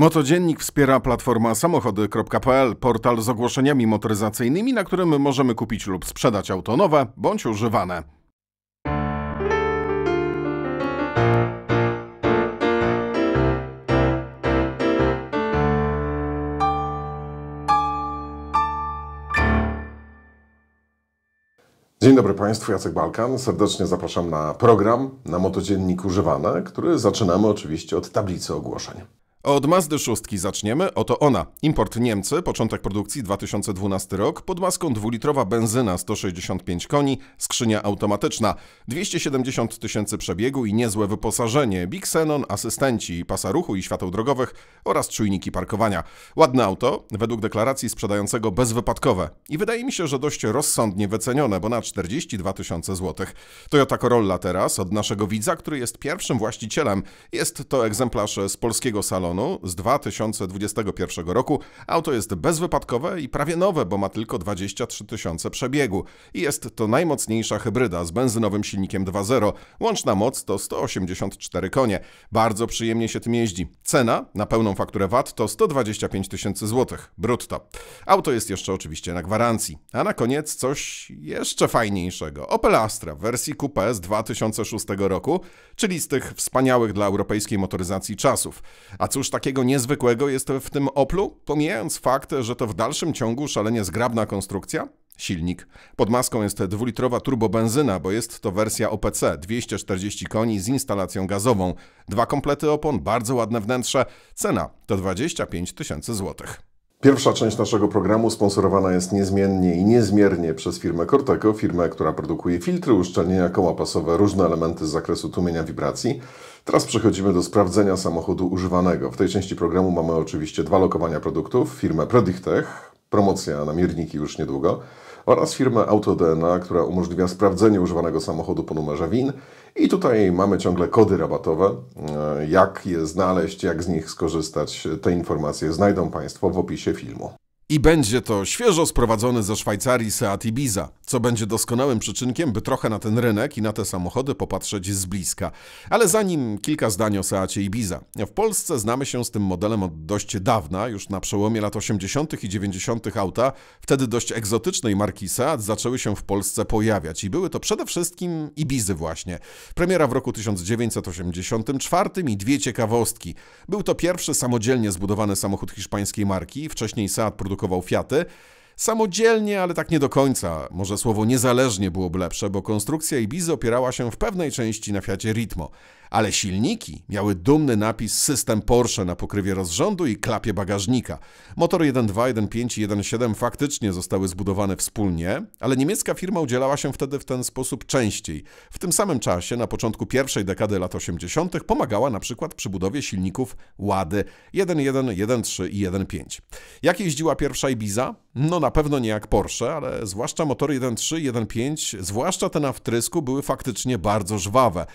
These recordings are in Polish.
Motodziennik wspiera platforma samochody.pl, portal z ogłoszeniami motoryzacyjnymi, na którym możemy kupić lub sprzedać auto nowe bądź używane. Dzień dobry Państwu, Jacek Balkan. Serdecznie zapraszam na program na Motodziennik Używane, który zaczynamy oczywiście od tablicy ogłoszeń. Od Mazdy 6 zaczniemy, oto ona. Import Niemcy, początek produkcji 2012 rok, pod maską dwulitrowa benzyna 165 koni, skrzynia automatyczna, 270 tysięcy przebiegu i niezłe wyposażenie, Big Xenon, asystenci, pasa ruchu i świateł drogowych oraz czujniki parkowania. Ładne auto, według deklaracji sprzedającego bezwypadkowe i wydaje mi się, że dość rozsądnie wycenione, bo na 42 tysiące złotych. Toyota Corolla teraz, od naszego widza, który jest pierwszym właścicielem. Jest to egzemplarz z polskiego salonu Salonu z 2021 roku. Auto jest bezwypadkowe i prawie nowe, bo ma tylko 23 tysiące przebiegu. I jest to najmocniejsza hybryda z benzynowym silnikiem 2.0. Łączna moc to 184 konie. Bardzo przyjemnie się tym jeździ. Cena na pełną fakturę VAT to 125 tysięcy złotych brutto. Auto jest jeszcze oczywiście na gwarancji. A na koniec coś jeszcze fajniejszego. Opel Astra w wersji coupé z 2006 roku, czyli z tych wspaniałych dla europejskiej motoryzacji czasów. A cóż cóż takiego niezwykłego jest w tym Oplu, pomijając fakt, że to w dalszym ciągu szalenie zgrabna konstrukcja? Silnik. Pod maską jest dwulitrowa turbobenzyna, bo jest to wersja OPC, 240 koni z instalacją gazową. Dwa komplety opon, bardzo ładne wnętrze. Cena to 25 tysięcy złotych. Pierwsza część naszego programu sponsorowana jest niezmiennie i niezmiernie przez firmę Corteco, firmę, która produkuje filtry, uszczelnienia, koła pasowe, różne elementy z zakresu tłumienia wibracji. Teraz przechodzimy do sprawdzenia samochodu używanego. W tej części programu mamy oczywiście dwa lokowania produktów, firmę Predictech, promocja na mierniki już niedługo, oraz firmę AutoDNA, która umożliwia sprawdzenie używanego samochodu po numerze WIN. I tutaj mamy ciągle kody rabatowe. E, jak je znaleźć, jak z nich skorzystać, te informacje znajdą Państwo w opisie filmu. I będzie to świeżo sprowadzony ze Szwajcarii Seat Ibiza, co będzie doskonałym przyczynkiem, by trochę na ten rynek i na te samochody popatrzeć z bliska. Ale zanim kilka zdań o Seacie Ibiza. W Polsce znamy się z tym modelem od dość dawna, już na przełomie lat 80. i 90. auta, wtedy dość egzotycznej marki Seat zaczęły się w Polsce pojawiać i były to przede wszystkim Ibizy właśnie. Premiera w roku 1984 i dwie ciekawostki. Był to pierwszy samodzielnie zbudowany samochód hiszpańskiej marki, wcześniej Seat produkowany produkował Fiaty. Samodzielnie, ale tak nie do końca. Może słowo niezależnie byłoby lepsze, bo konstrukcja Ibizy opierała się w pewnej części na Fiacie Ritmo ale silniki miały dumny napis System Porsche na pokrywie rozrządu i klapie bagażnika. Motory 1.2, 1.5 i 1.7 faktycznie zostały zbudowane wspólnie, ale niemiecka firma udzielała się wtedy w ten sposób częściej. W tym samym czasie, na początku pierwszej dekady lat 80., pomagała na przykład przy budowie silników Łady 1.1, 1.3 i 1.5. Jak jeździła pierwsza Ibiza? No na pewno nie jak Porsche, ale zwłaszcza motory 1.3 i 1.5, zwłaszcza te na wtrysku, były faktycznie bardzo żwawe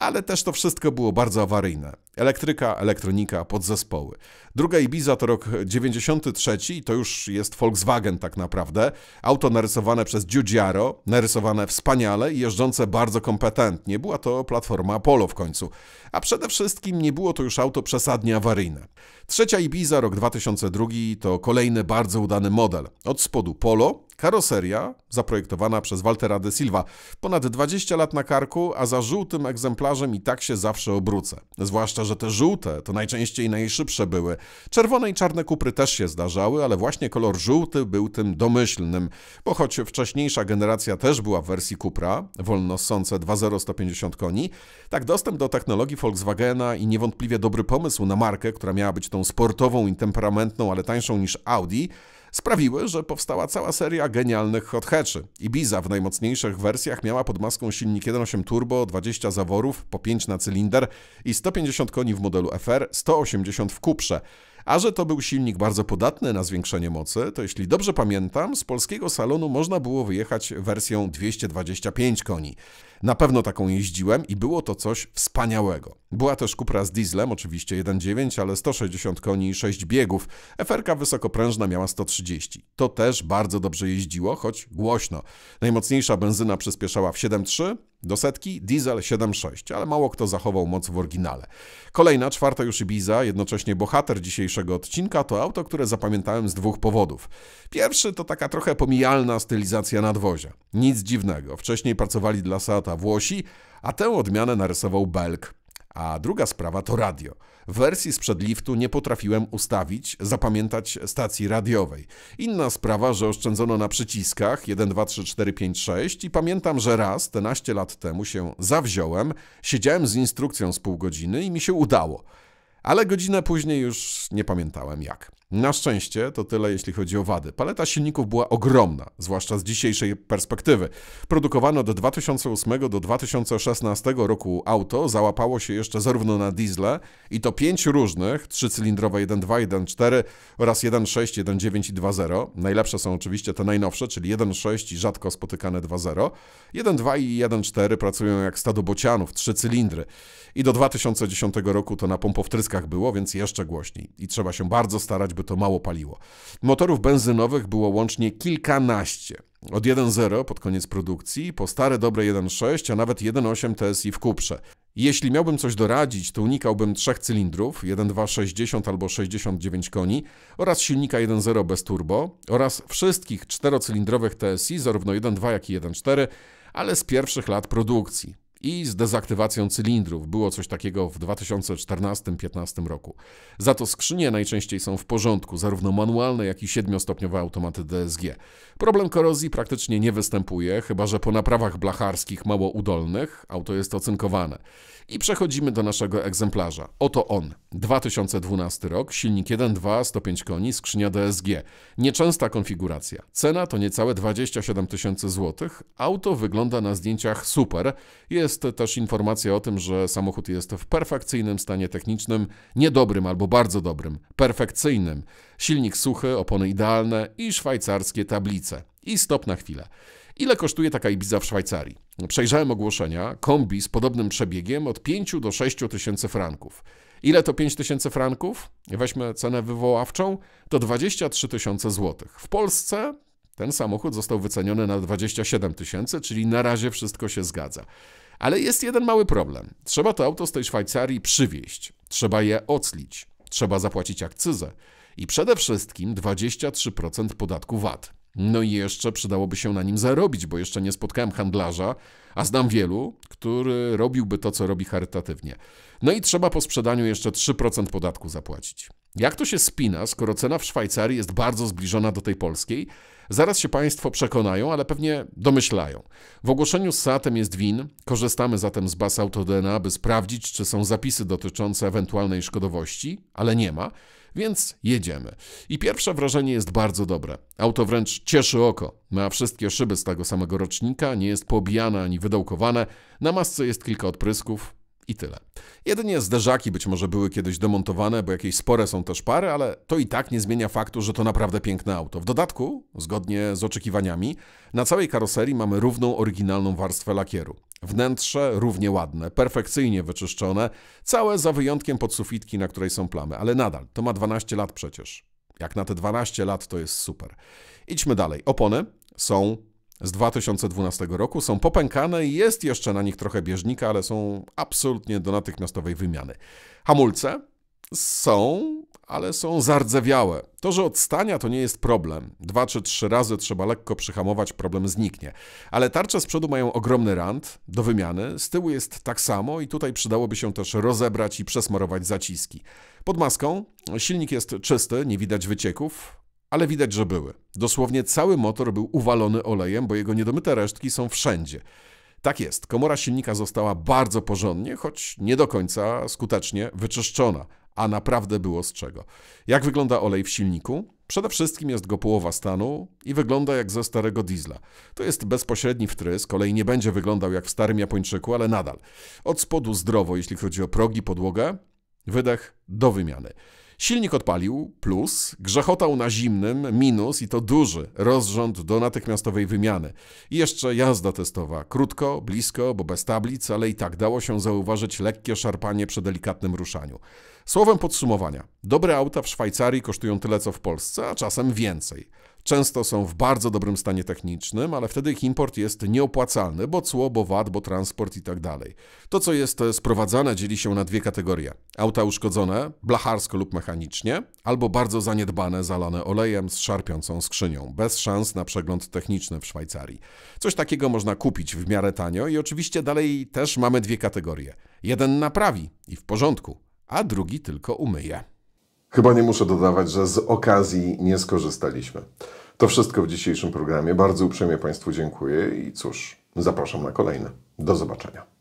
ale też to wszystko było bardzo awaryjne. Elektryka, elektronika, podzespoły. Druga Ibiza to rok 93 i to już jest Volkswagen tak naprawdę. Auto narysowane przez Giugiaro, narysowane wspaniale i jeżdżące bardzo kompetentnie. Była to platforma Apollo w końcu. A przede wszystkim nie było to już auto przesadnie awaryjne. Trzecia Ibiza, rok 2002 to kolejny bardzo udany model. Od spodu Polo, Karoseria, zaprojektowana przez Waltera de Silva. Ponad 20 lat na karku, a za żółtym egzemplarzem i tak się zawsze obrócę. Zwłaszcza, że te żółte to najczęściej najszybsze były. Czerwone i czarne kupry też się zdarzały, ale właśnie kolor żółty był tym domyślnym, bo choć wcześniejsza generacja też była w wersji kupra, wolnossące 2.0 150 koni, tak dostęp do technologii Volkswagena i niewątpliwie dobry pomysł na markę, która miała być tą sportową i temperamentną, ale tańszą niż Audi, sprawiły, że powstała cała seria genialnych hot hatchy. Ibiza w najmocniejszych wersjach miała pod maską silnik 1.8 turbo, 20 zaworów, po 5 na cylinder i 150 koni w modelu FR, 180 w kuprze. A że to był silnik bardzo podatny na zwiększenie mocy, to jeśli dobrze pamiętam, z polskiego salonu można było wyjechać wersją 225 koni. Na pewno taką jeździłem i było to coś wspaniałego. Była też Kupra z dieslem, oczywiście 1.9, ale 160 koni i 6 biegów. Eferka wysokoprężna miała 130. To też bardzo dobrze jeździło, choć głośno. Najmocniejsza benzyna przyspieszała w 7.3, do setki Diesel 7.6, ale mało kto zachował moc w oryginale. Kolejna, czwarta już Ibiza, jednocześnie bohater dzisiejszego odcinka, to auto, które zapamiętałem z dwóch powodów. Pierwszy to taka trochę pomijalna stylizacja nadwozia. Nic dziwnego, wcześniej pracowali dla Seata Włosi, a tę odmianę narysował Belk a druga sprawa to radio. W wersji sprzed liftu nie potrafiłem ustawić, zapamiętać stacji radiowej. Inna sprawa, że oszczędzono na przyciskach 1, 2, 3, 4, 5, 6 i pamiętam, że raz, 11 lat temu się zawziąłem, siedziałem z instrukcją z pół godziny i mi się udało. Ale godzinę później już nie pamiętałem jak. Na szczęście to tyle, jeśli chodzi o wady. Paleta silników była ogromna, zwłaszcza z dzisiejszej perspektywy. Produkowano od 2008 do 2016 roku auto załapało się jeszcze zarówno na diesle i to pięć różnych, trzycylindrowe 1.2, 1.4 oraz 1.6, 1.9 i 2.0. Najlepsze są oczywiście te najnowsze, czyli 1.6 i rzadko spotykane 2.0. 1.2 i 1.4 pracują jak stado bocianów, trzy cylindry. I do 2010 roku to na pompowtryskach było, więc jeszcze głośniej. I trzeba się bardzo starać, jakby to mało paliło. Motorów benzynowych było łącznie kilkanaście. Od 1.0 pod koniec produkcji, po stare dobre 1.6, a nawet 1.8 TSI w Kuprze. Jeśli miałbym coś doradzić, to unikałbym trzech cylindrów 1.2.60 albo 69 koni oraz silnika 1.0 bez turbo oraz wszystkich czterocylindrowych TSI, zarówno 1.2 jak i 1.4, ale z pierwszych lat produkcji i z dezaktywacją cylindrów. Było coś takiego w 2014 2015 roku. Za to skrzynie najczęściej są w porządku, zarówno manualne, jak i siedmiostopniowe automaty DSG. Problem korozji praktycznie nie występuje, chyba że po naprawach blacharskich mało udolnych auto jest ocynkowane. I przechodzimy do naszego egzemplarza. Oto on. 2012 rok, silnik 1.2, 105 koni, skrzynia DSG. Nieczęsta konfiguracja. Cena to niecałe 27 tysięcy złotych. Auto wygląda na zdjęciach super. Jest jest też informacja o tym, że samochód jest w perfekcyjnym stanie technicznym, niedobrym albo bardzo dobrym, perfekcyjnym. Silnik suchy, opony idealne i szwajcarskie tablice. I stop na chwilę. Ile kosztuje taka Ibiza w Szwajcarii? No, przejrzałem ogłoszenia, kombi z podobnym przebiegiem od 5 do 6 tysięcy franków. Ile to 5 tysięcy franków? Weźmy cenę wywoławczą, to 23 tysiące złotych. W Polsce ten samochód został wyceniony na 27 tysięcy, czyli na razie wszystko się zgadza. Ale jest jeden mały problem. Trzeba to auto z tej Szwajcarii przywieźć, trzeba je oclić, trzeba zapłacić akcyzę i przede wszystkim 23% podatku VAT. No i jeszcze przydałoby się na nim zarobić, bo jeszcze nie spotkałem handlarza, a znam wielu, który robiłby to, co robi charytatywnie. No i trzeba po sprzedaniu jeszcze 3% podatku zapłacić. Jak to się spina, skoro cena w Szwajcarii jest bardzo zbliżona do tej polskiej? Zaraz się Państwo przekonają, ale pewnie domyślają. W ogłoszeniu z satem jest WIN, korzystamy zatem z bas autodena, by sprawdzić, czy są zapisy dotyczące ewentualnej szkodowości, ale nie ma, więc jedziemy. I pierwsze wrażenie jest bardzo dobre. Auto wręcz cieszy oko. Ma wszystkie szyby z tego samego rocznika, nie jest pobijane ani wydołkowane, na masce jest kilka odprysków, i tyle. Jedynie zderzaki być może były kiedyś demontowane, bo jakieś spore są też pary, ale to i tak nie zmienia faktu, że to naprawdę piękne auto. W dodatku, zgodnie z oczekiwaniami, na całej karoserii mamy równą oryginalną warstwę lakieru. Wnętrze równie ładne, perfekcyjnie wyczyszczone, całe za wyjątkiem podsufitki, na której są plamy, ale nadal, to ma 12 lat przecież. Jak na te 12 lat to jest super. Idźmy dalej. Opony są z 2012 roku są popękane i jest jeszcze na nich trochę bieżnika, ale są absolutnie do natychmiastowej wymiany. Hamulce są, ale są zardzewiałe. To, że odstania to nie jest problem. Dwa czy trzy razy trzeba lekko przyhamować, problem zniknie. Ale tarcze z przodu mają ogromny rant do wymiany, z tyłu jest tak samo i tutaj przydałoby się też rozebrać i przesmarować zaciski. Pod maską silnik jest czysty, nie widać wycieków, ale widać, że były. Dosłownie cały motor był uwalony olejem, bo jego niedomyte resztki są wszędzie. Tak jest, komora silnika została bardzo porządnie, choć nie do końca skutecznie wyczyszczona, a naprawdę było z czego. Jak wygląda olej w silniku? Przede wszystkim jest go połowa stanu i wygląda jak ze starego diesla. To jest bezpośredni wtrysk, olej nie będzie wyglądał jak w starym Japończyku, ale nadal. Od spodu zdrowo, jeśli chodzi o progi, podłogę, wydech do wymiany. Silnik odpalił, plus, grzechotał na zimnym, minus i to duży rozrząd do natychmiastowej wymiany. I jeszcze jazda testowa, krótko, blisko, bo bez tablic, ale i tak dało się zauważyć lekkie szarpanie przy delikatnym ruszaniu. Słowem podsumowania. Dobre auta w Szwajcarii kosztują tyle co w Polsce, a czasem więcej. Często są w bardzo dobrym stanie technicznym, ale wtedy ich import jest nieopłacalny, bo cło, bo VAT, bo transport i tak dalej. To, co jest sprowadzane, dzieli się na dwie kategorie. Auta uszkodzone, blacharsko lub mechanicznie, albo bardzo zaniedbane, zalane olejem z szarpiącą skrzynią, bez szans na przegląd techniczny w Szwajcarii. Coś takiego można kupić w miarę tanio i oczywiście dalej też mamy dwie kategorie. Jeden naprawi i w porządku, a drugi tylko umyje. Chyba nie muszę dodawać, że z okazji nie skorzystaliśmy. To wszystko w dzisiejszym programie. Bardzo uprzejmie Państwu dziękuję i cóż, zapraszam na kolejne. Do zobaczenia.